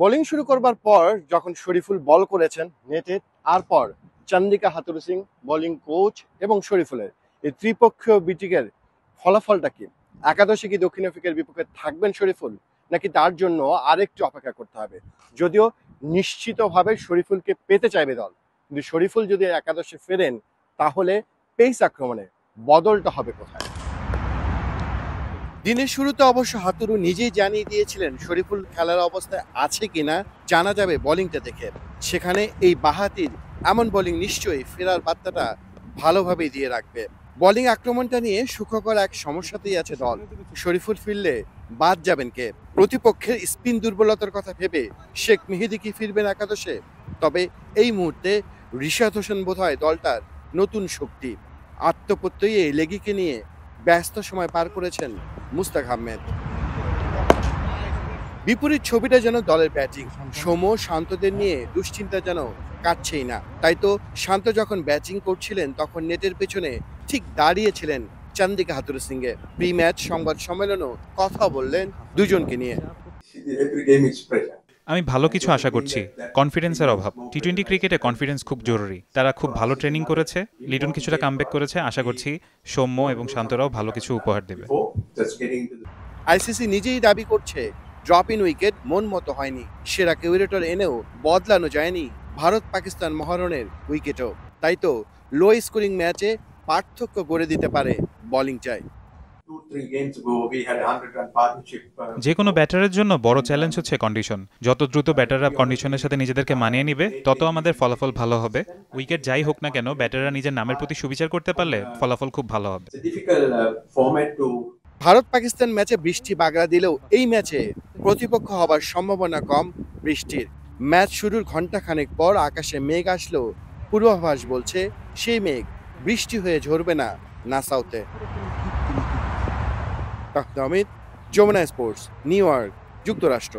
bowling শুরু করবার পর যখন শরীফুল বল করেছেন নেটে আর পর Chandika Hathurusingha bowling coach এবং শরীফুলের এই ত্রিপক্ষীয় বিটিকের ফলাফলটা কি একাদশে কি দক্ষিণ আফ্রিকার বিপক্ষে থাকবেন শরীফুল নাকি তার জন্য আরেকটু অপেক্ষা করতে হবে যদিও নিশ্চিতভাবে শরীফুলকে পেতে চাইবে দল কিন্তু শরীফুল যদি একাদশে ফেরেন তাহলে পেস আক্রমণে বদলটা হবে কোথায় দিনের শুরুতে অবশ্য হাতুরু নিজেই জানিয়ে দিয়েছিলেন শরীফুল খেলার অবস্থায় আছে কিনা জানা যাবে বোলিংটা দেখে সেখানে এই বাহাতির এমন বোলিং নিশ্চয়ই ফেরার বার্তাটা ভালোভাবেই দিয়ে রাখবে বোলিং আক্রমণটা নিয়ে সুখকর এক সমস্যাতেই আছে দল শরীফুল ফিরলে বাদ যাবেন কে প্রতিপক্ষের স্পিন দুর্বলতার কথা ভেবে শেখ মেহেদি কি ফিরবেন একাদশে তবে এই মুহূর্তে ঋষাদ হোসেন বোধহয় দলটার নতুন শক্তি আত্মপ্রত্যয়ী এই লেগিকে নিয়ে ব্যস্ত সময় পার করেছেন মুস্তাক আহমেদ বিপরীত ছবিটা যেন দলের ব্যাটিং সোম শান্তদের নিয়ে দুশ্চিন্তা যেন কাটছেই না তাই তো শান্ত যখন ব্যাটিং করছিলেন তখন নেটের পেছনে ঠিক দাঁড়িয়েছিলেন চান্দিকা হাতুর সিং এর প্রি ম্যাচ সংবাদ সম্মেলনও কথা বললেন দুজনকে নিয়ে আমি ভালো কিছু আশা করছি কনফিডেন্সের অভাব টি টোয়েন্টি ক্রিকেটে কনফিডেন্স খুব জরুরি তারা খুব ভালো ট্রেনিং করেছে লিটন কিছুটা কামব্যাক করেছে আশা করছি সৌম্য এবং শান্তরাও ভালো কিছু উপহার দেবে আইসিসি নিজেই দাবি করছে ড্রপ ইন উইকেট মন মতো হয়নি সেরা কিউরেটর এনেও বদলানো যায়নি ভারত পাকিস্তান মহারণের উইকেটও তাই তো লো স্কোরিং ম্যাচে পার্থক্য গড়ে দিতে পারে বোলিং চায় Uh, যে কোনো ব্যাটারের জন্য বড় চ্যালেঞ্জ হচ্ছে কন্ডিশন যত দ্রুত ব্যাটাররা কন্ডিশনের সাথে নিজেদেরকে মানিয়ে নিবে তত আমাদের ফলাফল ভালো হবে উইকেট যাই হোক না কেন ব্যাটাররা নিজের নামের প্রতি সুবিচার করতে পারলে ফলাফল খুব ভালো হবে uh, ভারত পাকিস্তান ম্যাচে বৃষ্টি বাগড়া দিলেও এই ম্যাচে প্রতিপক্ষ হবার সম্ভাবনা কম বৃষ্টির ম্যাচ শুরুর খানেক পর আকাশে মেঘ আসলেও পূর্বাভাস বলছে সেই মেঘ বৃষ্টি হয়ে ঝরবে না না Tahmid Jamuna sports New York যুক্তরাষ্ট্র